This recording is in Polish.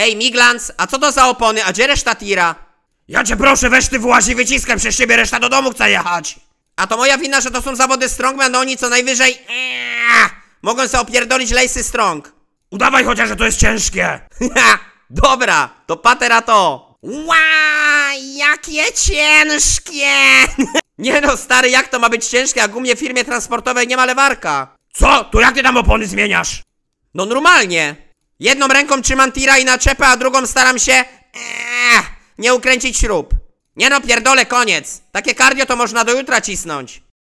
Ej, Miglans, a co to za opony? A gdzie reszta tira? Ja cię proszę, weź ty włazi, wyciskaj przez siebie, reszta do domu chce jechać. A to moja wina, że to są zawody strongman, no oni co najwyżej... Eee, mogą se opierdolić lejsy strong. Udawaj chociaż, że to jest ciężkie. Dobra, to patera to. Ła, jakie ciężkie. nie no, stary, jak to ma być ciężkie, a gumie mnie w firmie transportowej nie ma lewarka. Co? To jak ty tam opony zmieniasz? No normalnie. Jedną ręką trzymam tira i naczepę, a drugą staram się... Eee, nie ukręcić śrub. Nie no, pierdolę, koniec. Takie kardio to można do jutra cisnąć.